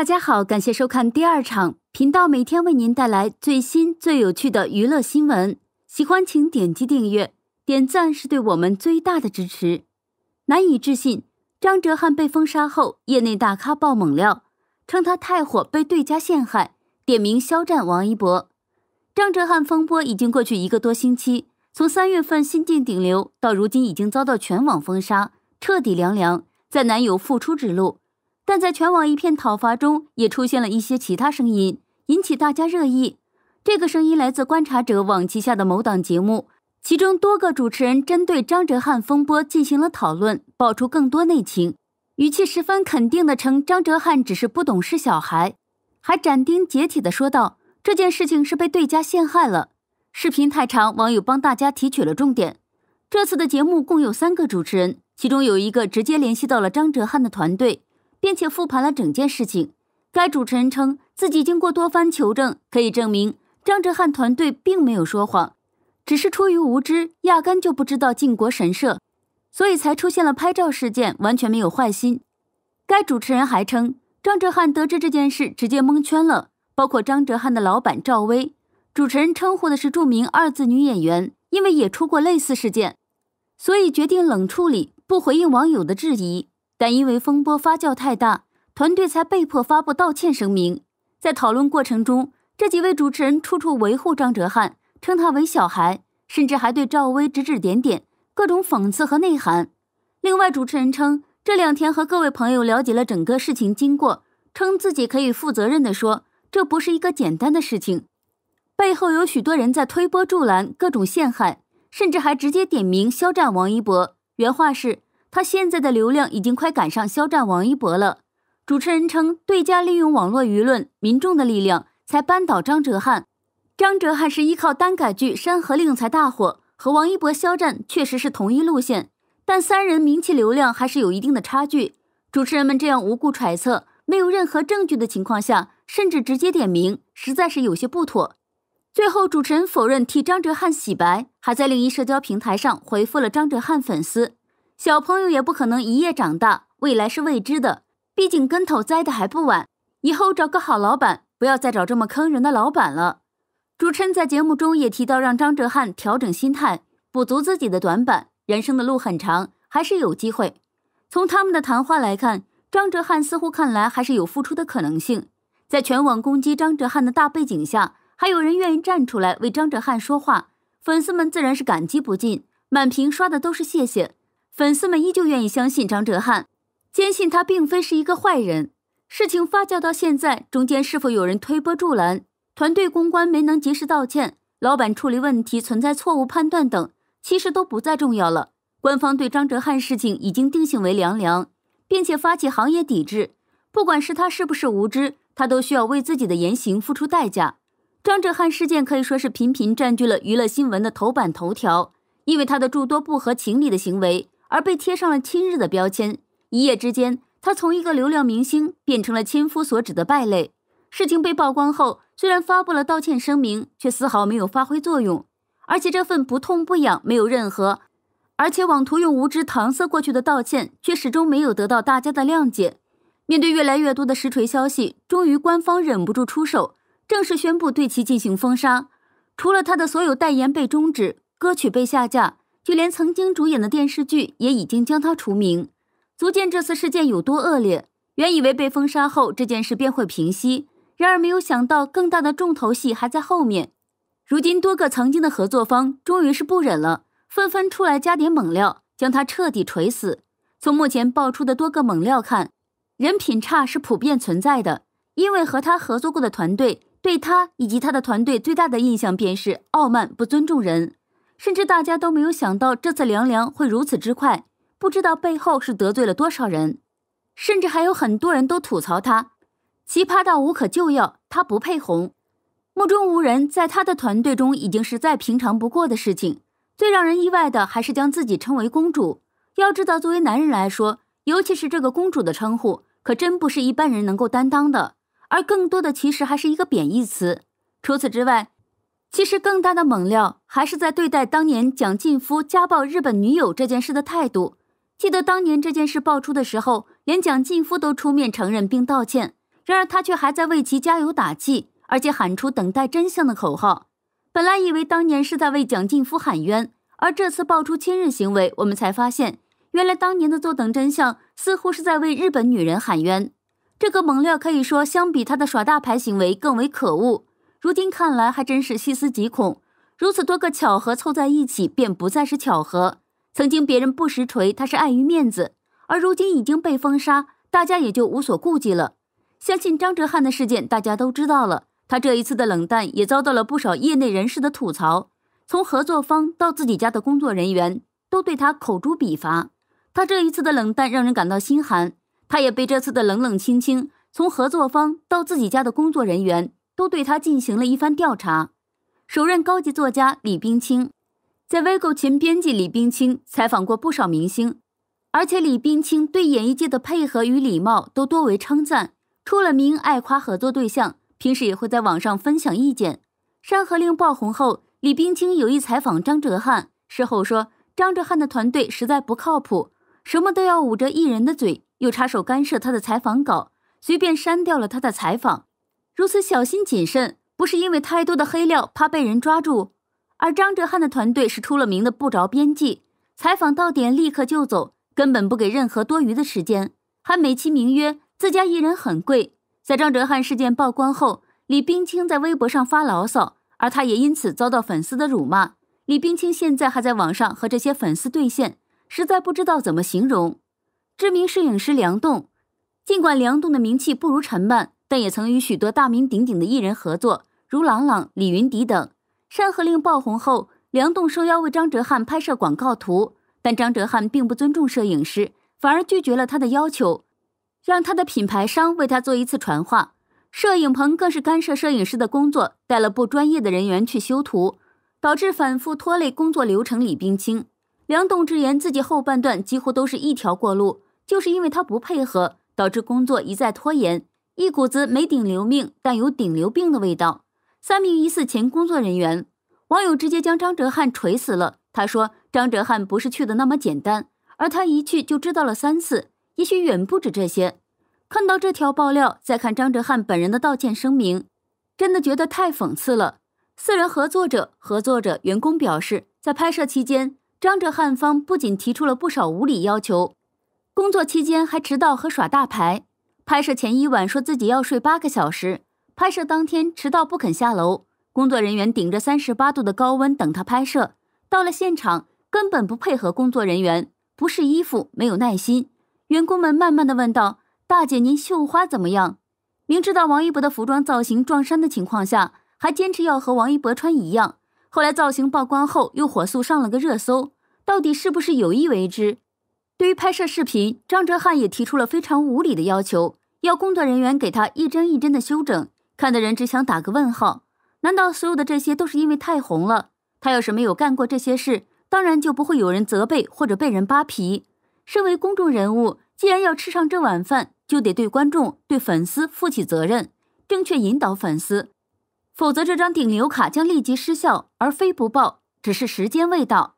大家好，感谢收看第二场频道，每天为您带来最新最有趣的娱乐新闻。喜欢请点击订阅，点赞是对我们最大的支持。难以置信，张哲瀚被封杀后，业内大咖爆猛料，称他太火被对家陷害，点名肖战、王一博。张哲瀚风波已经过去一个多星期，从三月份新晋顶流到如今已经遭到全网封杀，彻底凉凉，在男友复出之路。但在全网一片讨伐中，也出现了一些其他声音，引起大家热议。这个声音来自观察者网旗下的某档节目，其中多个主持人针对张哲瀚风波进行了讨论，爆出更多内情，语气十分肯定的称张哲瀚只是不懂事小孩，还斩钉截铁的说道这件事情是被对家陷害了。视频太长，网友帮大家提取了重点。这次的节目共有三个主持人，其中有一个直接联系到了张哲瀚的团队。并且复盘了整件事情，该主持人称自己经过多番求证，可以证明张哲瀚团队并没有说谎，只是出于无知，压根就不知道靖国神社，所以才出现了拍照事件，完全没有坏心。该主持人还称，张哲瀚得知这件事直接蒙圈了，包括张哲瀚的老板赵薇。主持人称呼的是著名二字女演员，因为也出过类似事件，所以决定冷处理，不回应网友的质疑。但因为风波发酵太大，团队才被迫发布道歉声明。在讨论过程中，这几位主持人处处维护张哲瀚，称他为“小孩”，甚至还对赵薇指指点点，各种讽刺和内涵。另外，主持人称这两天和各位朋友了解了整个事情经过，称自己可以负责任地说，这不是一个简单的事情，背后有许多人在推波助澜，各种陷害，甚至还直接点名肖战、王一博。原话是。他现在的流量已经快赶上肖战、王一博了。主持人称，对家利用网络舆论、民众的力量才扳倒张哲瀚。张哲瀚是依靠单改剧《山河令》才大火，和王一博、肖战确实是同一路线，但三人名气流量还是有一定的差距。主持人们这样无故揣测，没有任何证据的情况下，甚至直接点名，实在是有些不妥。最后，主持人否认替张哲瀚洗白，还在另一社交平台上回复了张哲瀚粉丝。小朋友也不可能一夜长大，未来是未知的。毕竟跟头栽的还不晚，以后找个好老板，不要再找这么坑人的老板了。主持人在节目中也提到，让张哲瀚调整心态，补足自己的短板。人生的路很长，还是有机会。从他们的谈话来看，张哲瀚似乎看来还是有复出的可能性。在全网攻击张哲瀚的大背景下，还有人愿意站出来为张哲瀚说话，粉丝们自然是感激不尽，满屏刷的都是谢谢。粉丝们依旧愿意相信张哲瀚，坚信他并非是一个坏人。事情发酵到现在，中间是否有人推波助澜，团队公关没能及时道歉，老板处理问题存在错误判断等，其实都不再重要了。官方对张哲瀚事情已经定性为凉凉，并且发起行业抵制。不管是他是不是无知，他都需要为自己的言行付出代价。张哲瀚事件可以说是频频占据了娱乐新闻的头版头条，因为他的诸多不合情理的行为。而被贴上了亲日的标签，一夜之间，他从一个流量明星变成了千夫所指的败类。事情被曝光后，虽然发布了道歉声明，却丝毫没有发挥作用。而且这份不痛不痒、没有任何，而且妄图用无知搪塞过去的道歉，却始终没有得到大家的谅解。面对越来越多的实锤消息，终于官方忍不住出手，正式宣布对其进行封杀。除了他的所有代言被终止，歌曲被下架。就连曾经主演的电视剧也已经将他除名，足见这次事件有多恶劣。原以为被封杀后这件事便会平息，然而没有想到更大的重头戏还在后面。如今多个曾经的合作方终于是不忍了，纷纷出来加点猛料，将他彻底锤死。从目前爆出的多个猛料看，人品差是普遍存在的，因为和他合作过的团队对他以及他的团队最大的印象便是傲慢不尊重人。甚至大家都没有想到这次凉凉会如此之快，不知道背后是得罪了多少人，甚至还有很多人都吐槽他奇葩到无可救药，他不配红，目中无人，在他的团队中已经是再平常不过的事情。最让人意外的还是将自己称为公主，要知道作为男人来说，尤其是这个公主的称呼，可真不是一般人能够担当的，而更多的其实还是一个贬义词。除此之外。其实更大的猛料还是在对待当年蒋劲夫家暴日本女友这件事的态度。记得当年这件事爆出的时候，连蒋劲夫都出面承认并道歉，然而他却还在为其加油打气，而且喊出等待真相的口号。本来以为当年是在为蒋劲夫喊冤，而这次爆出亲日行为，我们才发现，原来当年的坐等真相似乎是在为日本女人喊冤。这个猛料可以说，相比他的耍大牌行为更为可恶。如今看来还真是细思极恐，如此多个巧合凑在一起，便不再是巧合。曾经别人不实锤他是碍于面子，而如今已经被封杀，大家也就无所顾忌了。相信张哲瀚的事件大家都知道了，他这一次的冷淡也遭到了不少业内人士的吐槽，从合作方到自己家的工作人员都对他口诛笔伐。他这一次的冷淡让人感到心寒，他也被这次的冷冷清清，从合作方到自己家的工作人员。都对他进行了一番调查。首任高级作家李冰清，在 v 购》g 前编辑李冰清采访过不少明星，而且李冰清对演艺界的配合与礼貌都多为称赞。出了名爱夸合作对象，平时也会在网上分享意见。《山河令》爆红后，李冰清有意采访张哲瀚，事后说张哲瀚的团队实在不靠谱，什么都要捂着艺人的嘴，又插手干涉他的采访稿，随便删掉了他的采访。如此小心谨慎，不是因为太多的黑料怕被人抓住，而张哲瀚的团队是出了名的不着边际。采访到点立刻就走，根本不给任何多余的时间，还美其名曰自家艺人很贵。在张哲瀚事件曝光后，李冰清在微博上发牢骚，而他也因此遭到粉丝的辱骂。李冰清现在还在网上和这些粉丝对线，实在不知道怎么形容。知名摄影师梁栋，尽管梁栋的名气不如陈曼，但也曾与许多大名鼎鼎的艺人合作，如朗朗、李云迪等。《山河令》爆红后，梁栋受邀为张哲瀚拍摄广告图，但张哲瀚并不尊重摄影师，反而拒绝了他的要求，让他的品牌商为他做一次传话。摄影棚更是干涉摄影师的工作，带了不专业的人员去修图，导致反复拖累工作流程。李冰清、梁栋直言自己后半段几乎都是一条过路，就是因为他不配合，导致工作一再拖延。一股子没顶流命，但有顶流病的味道。三名疑似前工作人员，网友直接将张哲瀚锤死了。他说：“张哲瀚不是去的那么简单，而他一去就知道了三次，也许远不止这些。”看到这条爆料，再看张哲瀚本人的道歉声明，真的觉得太讽刺了。四人合作者、合作者员工表示，在拍摄期间，张哲瀚方不仅提出了不少无理要求，工作期间还迟到和耍大牌。拍摄前一晚说自己要睡八个小时，拍摄当天迟到不肯下楼，工作人员顶着三十八度的高温等他拍摄，到了现场根本不配合工作人员，不试衣服，没有耐心。员工们慢慢的问道：“大姐，您绣花怎么样？”明知道王一博的服装造型撞衫的情况下，还坚持要和王一博穿一样。后来造型曝光后，又火速上了个热搜，到底是不是有意为之？对于拍摄视频，张哲瀚也提出了非常无理的要求。要工作人员给他一针一针的修整，看的人只想打个问号。难道所有的这些都是因为太红了？他要是没有干过这些事，当然就不会有人责备或者被人扒皮。身为公众人物，既然要吃上这碗饭，就得对观众、对粉丝负起责任，正确引导粉丝。否则，这张顶流卡将立即失效，而非不报，只是时间未到。